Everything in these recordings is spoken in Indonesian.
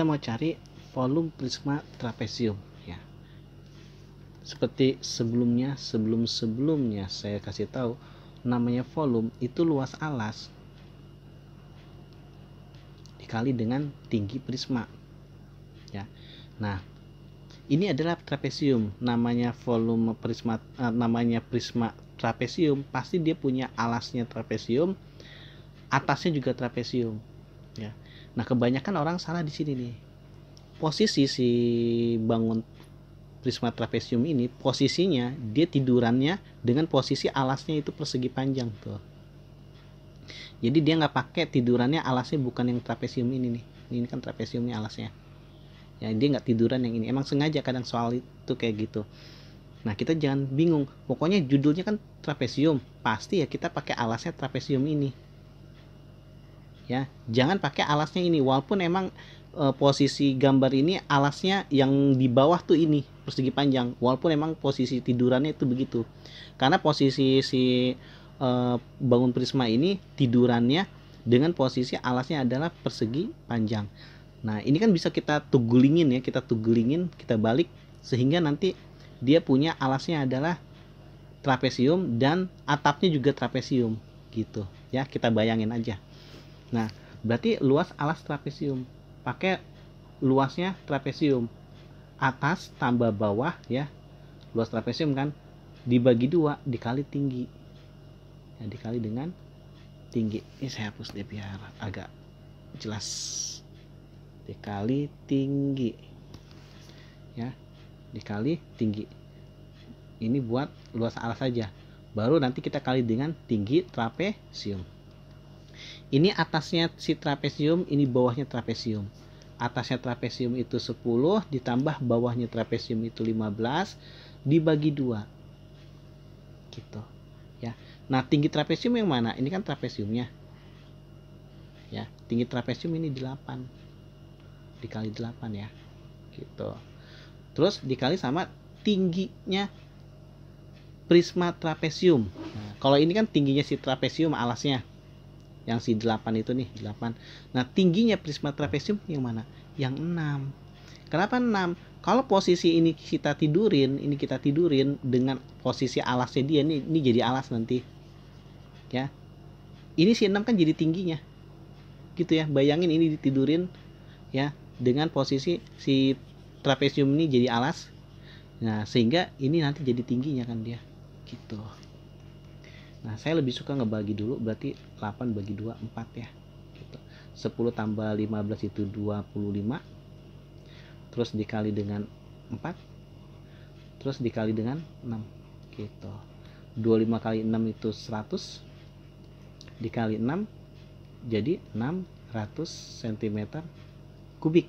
kita mau cari volume prisma trapesium ya seperti sebelumnya sebelum sebelumnya saya kasih tahu namanya volume itu luas alas dikali dengan tinggi prisma ya nah ini adalah trapesium namanya volume prisma eh, namanya prisma trapesium pasti dia punya alasnya trapesium atasnya juga trapesium ya Nah, kebanyakan orang salah di sini nih. Posisi si bangun prisma trapesium ini posisinya dia tidurannya dengan posisi alasnya itu persegi panjang tuh. Jadi dia nggak pakai tidurannya alasnya bukan yang trapesium ini nih. Ini kan trapesiumnya alasnya. Ya dia nggak tiduran yang ini. Emang sengaja kadang soal itu kayak gitu. Nah kita jangan bingung. Pokoknya judulnya kan trapesium. Pasti ya kita pakai alasnya trapesium ini ya jangan pakai alasnya ini walaupun emang e, posisi gambar ini alasnya yang di bawah tuh ini persegi panjang walaupun emang posisi tidurannya itu begitu karena posisi si e, bangun prisma ini tidurannya dengan posisi alasnya adalah persegi panjang nah ini kan bisa kita tugulingin ya kita tugulingin kita balik sehingga nanti dia punya alasnya adalah trapesium dan atapnya juga trapesium gitu ya kita bayangin aja Nah, berarti luas alas trapesium. Pakai luasnya trapesium. Atas tambah bawah ya. Luas trapesium kan dibagi dua dikali tinggi. Ya, dikali dengan tinggi. Ini saya hapus deh biar agak jelas. Dikali tinggi. Ya, dikali tinggi. Ini buat luas alas saja. Baru nanti kita kali dengan tinggi trapesium. Ini atasnya si trapesium, ini bawahnya trapesium. Atasnya trapesium itu 10 ditambah bawahnya trapesium itu 15 dibagi dua. Gitu. Ya. Nah, tinggi trapesium yang mana? Ini kan trapesiumnya. Ya, tinggi trapesium ini 8 dikali 8 ya. Gitu. Terus dikali sama tingginya prisma trapesium. Nah, kalau ini kan tingginya si trapesium alasnya yang si 8 itu nih 8 nah tingginya prisma trapesium yang mana yang 6 kenapa 6 kalau posisi ini kita tidurin ini kita tidurin dengan posisi alasnya dia nih ini jadi alas nanti ya ini si 6 kan jadi tingginya gitu ya bayangin ini ditidurin ya dengan posisi si trapesium ini jadi alas nah sehingga ini nanti jadi tingginya kan dia gitu Nah, saya lebih suka ngebagi dulu berarti 8 bagi 2 4 ya. Gitu. 10 tambah 15 itu 25. Terus dikali dengan 4. Terus dikali dengan 6. Gitu. 25 kali 6 itu 100. Dikali 6 jadi 600 cm kubik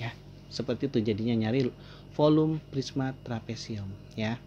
ya. Seperti itu jadinya nyari volume prisma trapesium ya.